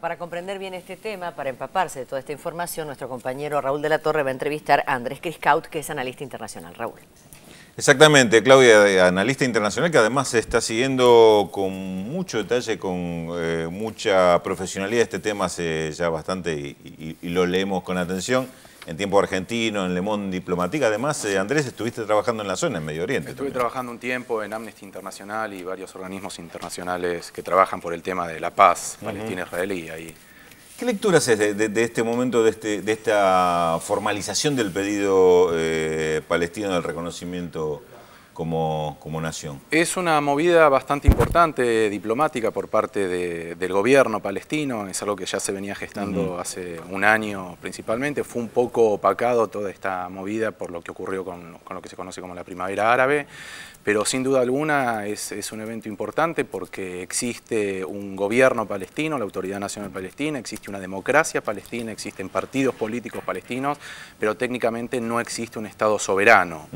para comprender bien este tema, para empaparse de toda esta información, nuestro compañero Raúl de la Torre va a entrevistar a Andrés Criscaut, que es analista internacional. Raúl. Exactamente, Claudia, eh, analista internacional que además está siguiendo con mucho detalle, con eh, mucha profesionalidad este tema hace ya bastante y lo leemos con atención en tiempo argentino, en Le Monde Diplomatique. Además, eh, Andrés, estuviste trabajando en la zona, en Medio Oriente. Estuve trabajando un tiempo en Amnesty Internacional y varios organismos internacionales que trabajan por el tema de la paz palestina-israelí. ¿Qué lecturas es de, este momento, de, este, de, esta formalización del pedido eh, palestino del reconocimiento como, como, nación. Es una movida bastante importante eh, diplomática por parte del gobierno palestino, es algo que ya se venía gestando hace un año principalmente, fue un poco opacado toda esta movida por lo que ocurrió con, lo que se conoce como la primavera árabe, pero sin duda alguna es, es un evento importante porque existe un gobierno palestino, la Autoridad Nacional Palestina, existe una democracia palestina, existen partidos políticos palestinos, pero técnicamente no existe un Estado soberano.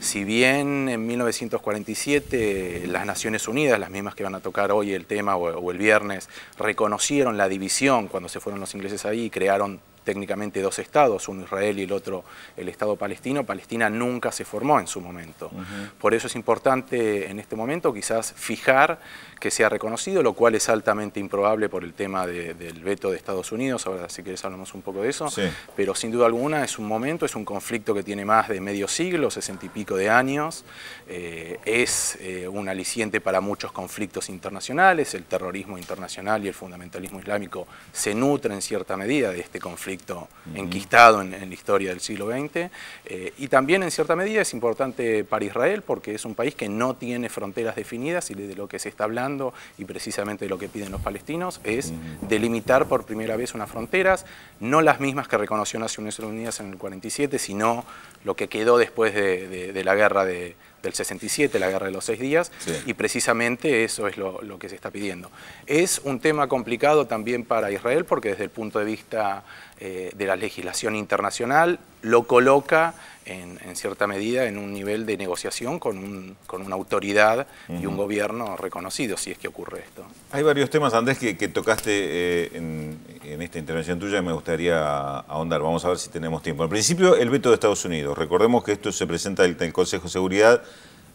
Si bien en en 1947 las Naciones Unidas, las mismas que van a tocar hoy el tema o, el viernes, reconocieron la división cuando se fueron los ingleses ahí y crearon técnicamente dos estados, uno Israel y el otro el Estado palestino, Palestina nunca se formó en su momento. Por eso es importante en este momento quizás fijar que sea reconocido, lo cual es altamente improbable por el tema del veto de Estados Unidos, ahora si quieres hablamos un poco de eso, pero sin duda alguna es un momento, es un conflicto que tiene más de medio siglo, sesenta y pico de años, eh, es eh, un aliciente para muchos conflictos internacionales, el terrorismo internacional y el fundamentalismo islámico se nutren en cierta medida de este conflicto enquistado en, la historia del siglo XX. Eh, y también en cierta medida es importante para Israel porque es un país que no tiene fronteras definidas y de lo que se está hablando y precisamente de lo que piden los palestinos es delimitar por primera vez unas fronteras, no las mismas que reconoció Naciones Unidas en el 47, sino lo que quedó después de la guerra de del 67, la guerra de los seis días, y precisamente eso es lo, que se está pidiendo. Es un tema complicado también para Israel porque desde el punto de vista eh, de la legislación internacional lo coloca en, cierta medida en un nivel de negociación con, una autoridad y un gobierno reconocido si es que ocurre esto. Hay varios temas, Andrés, que, tocaste eh, en en esta intervención tuya me gustaría ahondar. Vamos a ver si tenemos tiempo. En principio, el veto de Estados Unidos. Recordemos que esto se presenta en el Consejo de Seguridad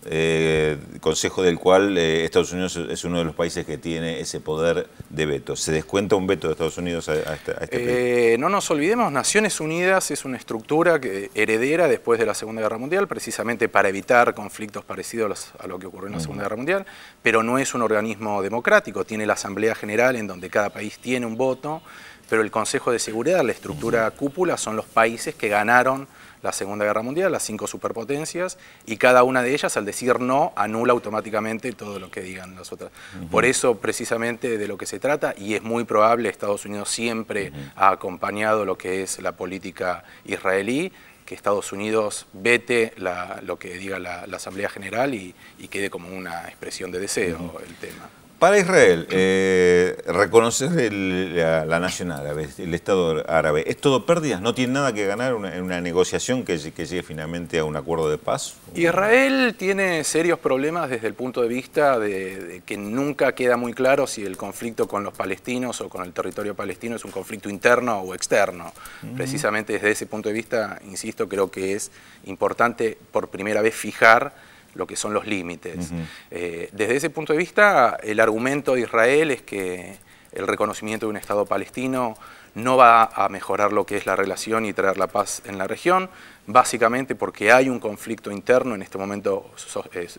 eh, consejo del cual eh, Estados Unidos es uno de los países que tiene ese poder de veto. ¿Se descuenta un veto de Estados Unidos a, este, este eh, No nos olvidemos, Naciones Unidas es una estructura que, heredera después de la Segunda Guerra Mundial, precisamente para evitar conflictos parecidos a, lo que ocurrió en la Segunda Guerra Mundial, pero no es un organismo democrático, tiene la Asamblea General en donde cada país tiene un voto, pero el Consejo de Seguridad, la estructura cúpula, son los países que ganaron la Segunda Guerra Mundial, las cinco superpotencias, y cada una de ellas al decir no anula automáticamente todo lo que digan las otras. Por eso precisamente de lo que se trata, y es muy probable, Estados Unidos siempre ha acompañado lo que es la política israelí, que Estados Unidos vete lo que diga la, Asamblea General y, quede como una expresión de deseo el tema. Para Israel, eh, reconocer la, nación árabe, el Estado árabe, ¿es todo pérdidas? ¿No tiene nada que ganar en una negociación que, llegue finalmente a un acuerdo de paz? Israel tiene serios problemas desde el punto de vista de, que nunca queda muy claro si el conflicto con los palestinos o con el territorio palestino es un conflicto interno o externo. Mm. Precisamente desde ese punto de vista, insisto, creo que es importante por primera vez fijar lo que son los límites. Eh, desde ese punto de vista, el argumento de Israel es que el reconocimiento de un Estado palestino no va a mejorar lo que es la relación y traer la paz en la región, básicamente porque hay un conflicto interno en este momento,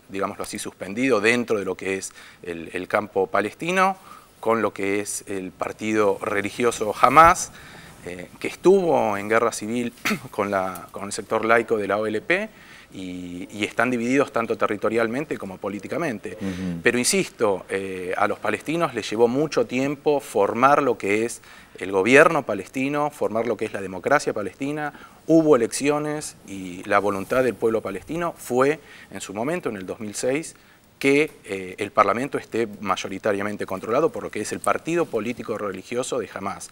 digámoslo así, suspendido dentro de lo que es el, campo palestino, con lo que es el partido religioso Hamas, eh, que estuvo en guerra civil con, con el sector laico de la OLP, y, están divididos tanto territorialmente como políticamente. Pero insisto, eh, a los palestinos les llevó mucho tiempo formar lo que es el gobierno palestino, formar lo que es la democracia palestina, hubo elecciones y la voluntad del pueblo palestino fue en su momento, en el 2006, que eh, el Parlamento esté mayoritariamente controlado por lo que es el partido político religioso de jamás.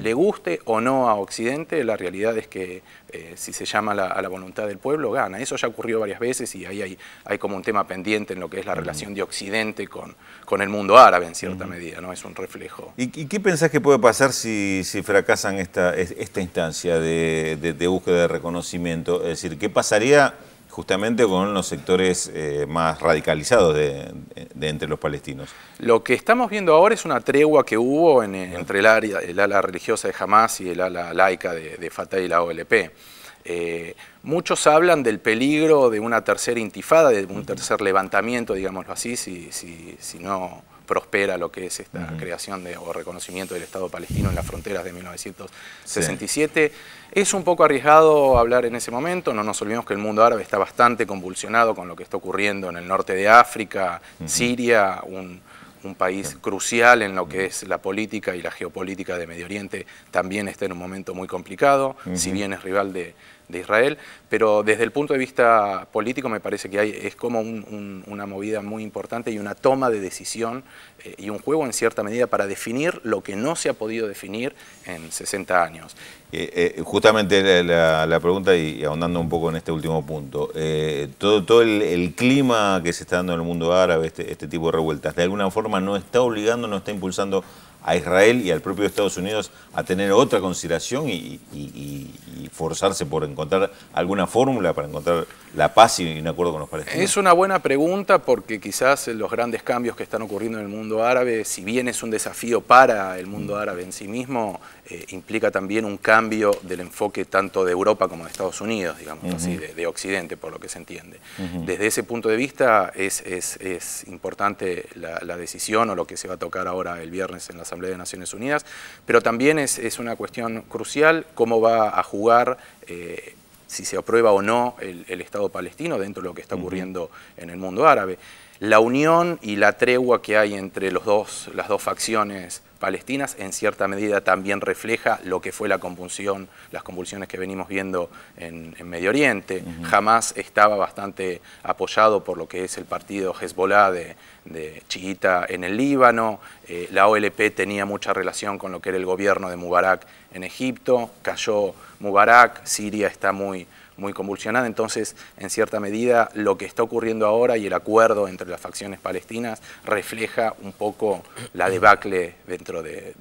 Le guste o no a Occidente, la realidad es que eh, si se llama a la voluntad del pueblo, gana. Eso ya ocurrió varias veces y ahí hay, como un tema pendiente en lo que es la relación de Occidente con, con el mundo árabe en cierta medida, ¿no? Es un reflejo. ¿Y, qué pensás que puede pasar si, si fracasan esta, esta instancia de búsqueda de reconocimiento? Es decir, ¿qué pasaría justamente con los sectores eh, más radicalizados de, entre los palestinos. Lo que estamos viendo ahora es una tregua que hubo eh, entre el, área, el ala religiosa de Hamas y el ala laica de, Fatah y la OLP. Eh, muchos hablan del peligro de una tercera intifada, de un tercer levantamiento, digámoslo así, si no prospera lo que es esta creación de, o reconocimiento del Estado palestino en las fronteras de 1967. Es un poco arriesgado hablar en ese momento, no nos olvidemos que el mundo árabe está bastante convulsionado con lo que está ocurriendo en el norte de África, Siria, un, país crucial en lo que es la política y la geopolítica de Medio Oriente, también está en un momento muy complicado, si bien es rival de, de Israel, pero desde el punto de vista político me parece que hay, es como una movida muy importante y una toma de decisión eh, y un juego en cierta medida para definir lo que no se ha podido definir en 60 años. Eh, eh, justamente la, pregunta y, ahondando un poco en este último punto, todo, el, clima que se está dando en el mundo árabe, este, este tipo de revueltas, de alguna forma no está obligando, no está impulsando a Israel y al propio Estados Unidos a tener otra consideración y, forzarse por encontrar alguna fórmula para encontrar la paz y un acuerdo con los palestinos? Es una buena pregunta porque quizás los grandes cambios que están ocurriendo en el mundo árabe, si bien es un desafío para el mundo árabe en sí mismo, eh, implica también un cambio del enfoque tanto de Europa como de Estados Unidos, digamos así, de, Occidente, por lo que se entiende. Desde ese punto de vista es, importante la, decisión o lo que se va a tocar ahora el viernes en la Asamblea de Naciones Unidas, pero también es, una cuestión crucial cómo va a jugar eh, si se aprueba o no el, Estado palestino dentro de lo que está ocurriendo en el mundo árabe la unión y la tregua que hay entre los dos, las dos facciones palestinas en cierta medida también refleja lo que fue la convulsión, las convulsiones que venimos viendo en, Medio Oriente. Jamás estaba bastante apoyado por lo que es el partido Hezbollah de, de chiita en el Líbano, eh, la OLP tenía mucha relación con lo que era el gobierno de Mubarak en Egipto, cayó Mubarak, Siria está muy muy convulsionada. Entonces, en cierta medida, lo que está ocurriendo ahora y el acuerdo entre las facciones palestinas refleja un poco la debacle dentro del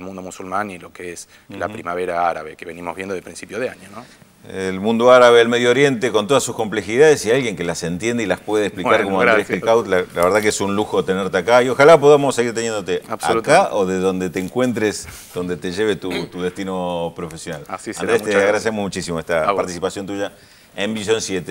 mundo musulmán y lo que es la primavera árabe que venimos viendo de principio de año. ¿no? el mundo árabe, el Medio Oriente, con todas sus complejidades y alguien que las entiende y las puede explicar como Andrés Picaut. La, verdad que es un lujo tenerte acá y ojalá podamos seguir teniéndote acá o de donde te encuentres, donde te lleve tu, destino profesional. Así será, Andrés, te agradecemos muchísimo esta participación tuya en Visión 7.